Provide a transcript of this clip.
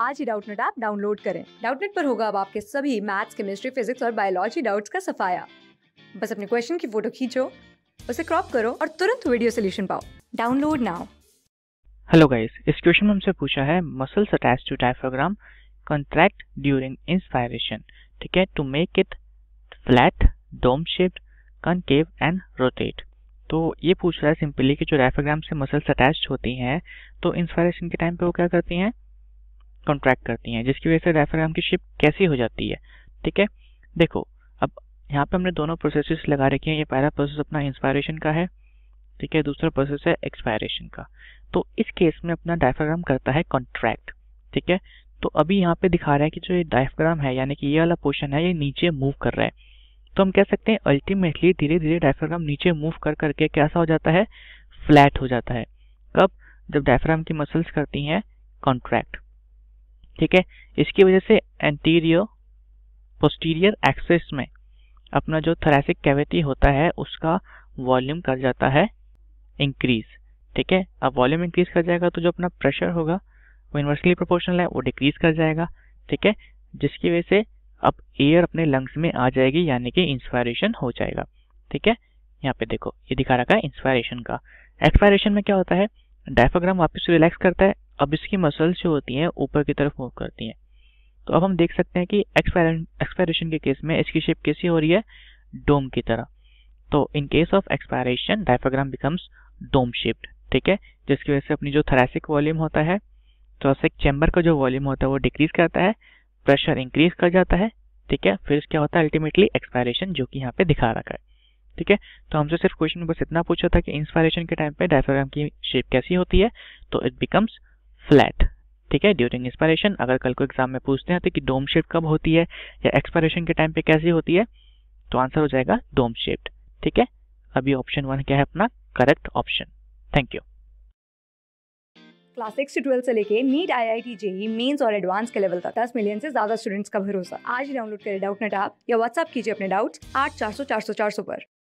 आज ही Doubtnut app download करें डाउटनेट पर होगा अब आपके सभी मैथ्स केमिस्ट्री फिजिक्स और बायोलॉजी डाउट्स का सफाया बस अपने क्वेश्चन की फोटो खींचो उसे क्रॉप करो और तुरंत वीडियो सोल्यूशन पाओ डाउनलोड नाउ हेलो गाइस इस क्वेश्चन में हमसे पूछा है muscles attach to diaphragm contract during inspiration ठीक है to make it flat dome shaped concave and rotate तो ये पूछ रहा है सिंपली कि जो डायफ्राम से मसल्स अटैच होती हैं तो इंस्पायरेशन के टाइम पे वो क्या करती हैं कॉन्ट्रैक्ट करती हैं जिसकी वजह से डायफ्राम की शिप कैसी हो जाती है ठीक है देखो अब यहाँ पे हमने दोनों प्रोसेसेस लगा रखे हैं ये पहला प्रोसेस अपना इंस्पायरेशन का है ठीक है दूसरा प्रोसेस है एक्सपायरेशन का तो इस केस में अपना डायफ्राम करता है कॉन्ट्रैक्ट ठीक है तो अभी यहाँ पे दिखा रहा है कि जो ये डायफ्राम है यानी कि ये वाला पोर्शन है ये नीचे मूव कर रहा है तो हम कह सकते हैं अल्टीमेटली धीरे धीरे डायफ्राम नीचे मूव कर करके कैसा हो जाता है फ्लैट हो जाता है कब जब डायफ्राम की मसल्स करती हैं कॉन्ट्रैक्ट ठीक है इसकी वजह से एंटीरियर पोस्टीरियर एक्सेस में अपना जो थरैसिक कैविटी होता है उसका वॉल्यूम कर जाता है इंक्रीज ठीक है अब वॉल्यूम इंक्रीज कर जाएगा तो जो अपना प्रेशर होगा वो इन्वर्सली प्रोपोर्शनल है वो डिक्रीज कर जाएगा ठीक है जिसकी वजह से अब एयर अपने लंग्स में आ जाएगी यानी कि इंस्पायरेशन हो जाएगा ठीक है यहाँ पे देखो ये दिखा रखा है इंस्पायरेशन का एक्सपायरेशन में क्या होता है डायफोग्राम वापस रिलैक्स करता है अब इसकी मसल्स जो होती हैं ऊपर की तरफ मूव करती हैं तो अब हम देख सकते हैं कि एक्सपायरेशन के केस में इसकी शेप कैसी हो रही है डोम की तरह तो in case of expiration diaphragm becomes dome shaped ठीक है जिसकी वजह से अपनी जो थ्रैसिक वॉल्यूम होता है तो चैम्बर का जो वॉल्यूम होता है वो डिक्रीज करता है प्रेशर इंक्रीज कर जाता है ठीक है फिर क्या होता है अल्टीमेटली एक्सपायरेशन जो कि यहाँ पे दिखा रखा है ठीक है तो हमसे सिर्फ क्वेश्चन बस इतना पूछा था कि इंस्पायरेशन के टाइम पे डायफ्राम की शेप कैसी होती है तो इट बिकम्स फ्लैट ठीक है ड्यूरिंग एक्सपायरेशन अगर कल को एग्जाम में पूछते हैं तो कि डोम शेप कब होती है या एक्सपायरेशन के टाइम पे कैसी होती है तो आंसर हो जाएगा डोम शेप्ड ठीक है अभी ऑप्शन वन क्या है अपना correct option thank you class six से ट्वेल्थ से लेके NEET I I T JEE mains और एडवांस के लेवल तक दस मिलियन से ज्यादा स्टूडेंट्स का भरोसा आज डाउनलोड करें डाउट नेट ऐप या व्हाट्सअप कीजिए अपने डाउट्स आठ चार सौ चार सौ चार सौ पर